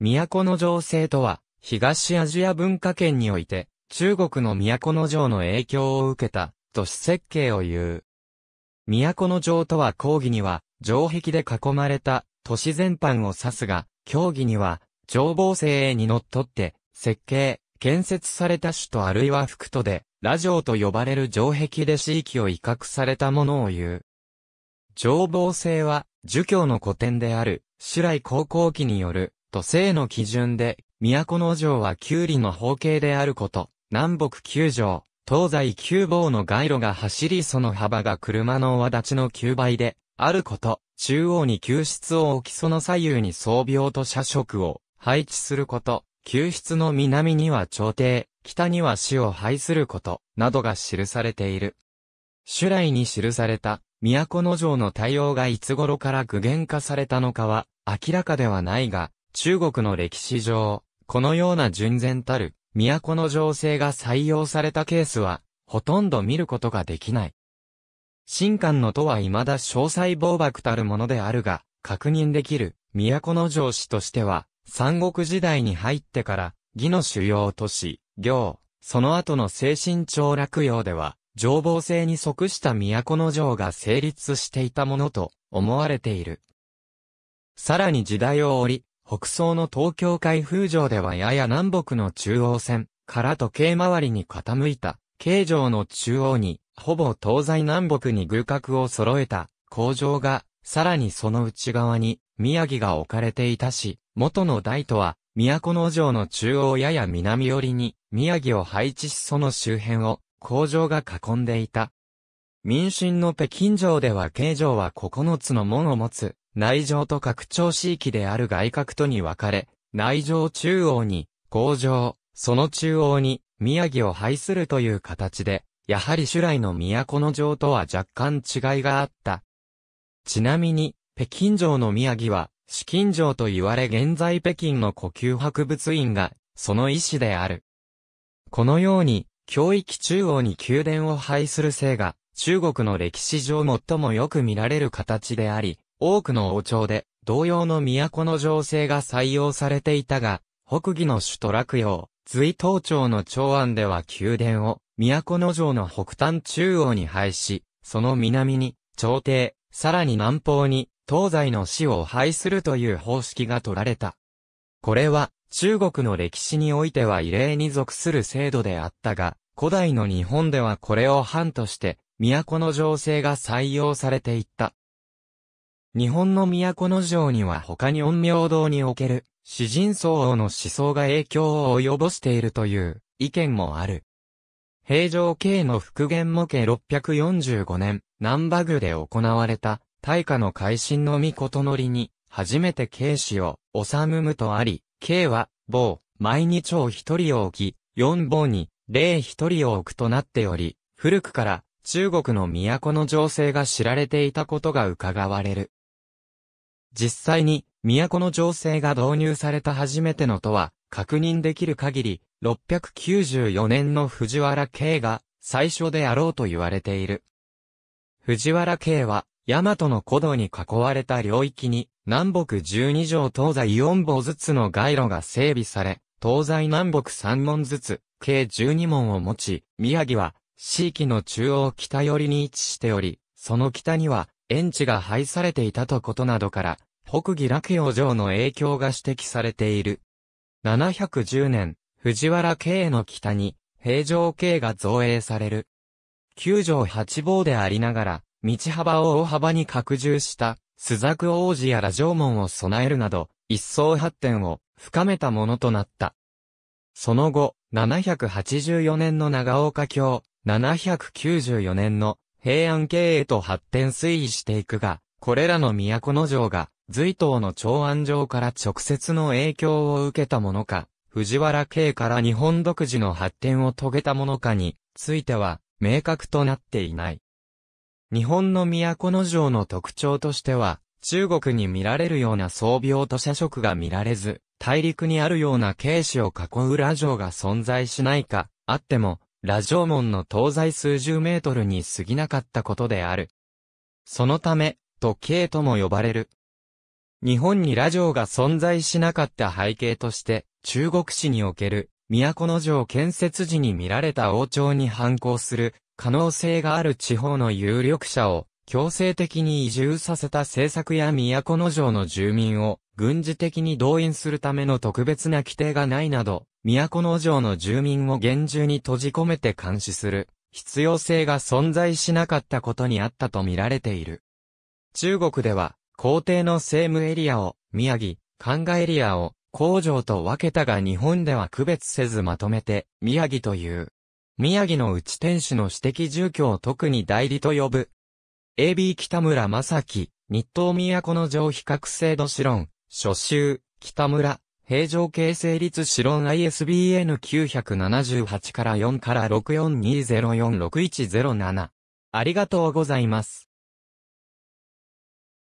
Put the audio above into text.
都の城制とは、東アジア文化圏において、中国の都の城の影響を受けた、都市設計を言う。都の城とは講義には、城壁で囲まれた、都市全般を指すが、競技には、情報制にのっとって、設計、建設された首都あるいは副都で、ラ城と呼ばれる城壁で地域を威嚇されたものを言う。情報制は、儒教の古典である、修来高校期による、都政の基準で、都の城は九里の方形であること、南北九条、東西九房の街路が走りその幅が車の輪立ちの9倍で、あること、中央に救出を置きその左右に装病と社食を配置すること、救出の南には朝廷、北には死を配すること、などが記されている。主来に記された、都の城の対応がいつ頃から具現化されたのかは、明らかではないが、中国の歴史上、このような純然たる、都の情勢が採用されたケースは、ほとんど見ることができない。新官のとは未だ詳細暴漠たるものであるが、確認できる、都の城市としては、三国時代に入ってから、義の主要都市、行、その後の精神長落葉では、情報性に即した都の城が成立していたものと思われている。さらに時代を折り、北総の東京海風城ではやや南北の中央線から時計回りに傾いた、京城の中央に、ほぼ東西南北に偶角を揃えた工場が、さらにその内側に宮城が置かれていたし、元の大都は、都の城の中央やや南寄りに宮城を配置しその周辺を工場が囲んでいた。民進の北京城では京城は9つの門を持つ内城と拡張地域である外郭とに分かれ、内城中央に、工場、その中央に、宮城を配するという形で、やはり主来の都の城とは若干違いがあった。ちなみに、北京城の宮城は、紫禁城と言われ現在北京の呼吸博物院が、その意思である。このように、教域中央に宮殿を配する性が、中国の歴史上最もよく見られる形であり、多くの王朝で、同様の都の情勢が採用されていたが、北義の首都洛陽、隋東朝の長安では宮殿を、都の城の北端中央に配し、その南に、朝廷、さらに南方に、東西の市を配するという方式が取られた。これは、中国の歴史においては異例に属する制度であったが、古代の日本ではこれを範として、都の情勢が採用されていった。日本の都の城には他に陰陽道における、詩人相応の思想が影響を及ぼしているという意見もある。平城京の復元模型645年、南波宮で行われた、大化の改新の御事のりに、初めて京氏を、治むとあり、京は、某、毎日を一人を置き、四某に、霊一人を置くとなっており、古くから、中国の都の情勢が知られていたことが伺われる。実際に、都の情勢が導入された初めてのとは、確認できる限り、694年の藤原慶が最初であろうと言われている。藤原慶は、大和の古道に囲われた領域に、南北12条東西4本ずつの街路が整備され、東西南北3門ずつ、計12門を持ち、宮城は、地域の中央北寄りに位置しており、その北には、園地が廃されていたとことなどから、北義落葉城の影響が指摘されている。710年、藤原慶の北に、平城慶が造営される。九条八坊でありながら、道幅を大幅に拡充した、朱雀王子やら城門を備えるなど、一層発展を深めたものとなった。その後、784年の長岡京、794年の平安経営と発展推移していくが、これらの都の城が、隋唐の長安城から直接の影響を受けたものか、藤原慶から日本独自の発展を遂げたものかについては、明確となっていない。日本の都の城の特徴としては、中国に見られるような装病と社食が見られず、大陸にあるような経史を囲う裏城が存在しないか、あっても、羅オ門の東西数十メートルに過ぎなかったことである。そのため、時計とも呼ばれる。日本に羅オが存在しなかった背景として、中国史における、都城建設時に見られた王朝に反抗する、可能性がある地方の有力者を、強制的に移住させた政策や都城の住民を軍事的に動員するための特別な規定がないなど、都城の住民を厳重に閉じ込めて監視する必要性が存在しなかったことにあったと見られている。中国では、皇帝の政務エリアを宮城、関外エリアを工場と分けたが日本では区別せずまとめて宮城という。宮城の内天守の私的住居を特に代理と呼ぶ AB 北村正樹、日東都の城比較制度資論、初集、北村、平常形成立資論 ISBN 978から4から642046107。ありがとうございます。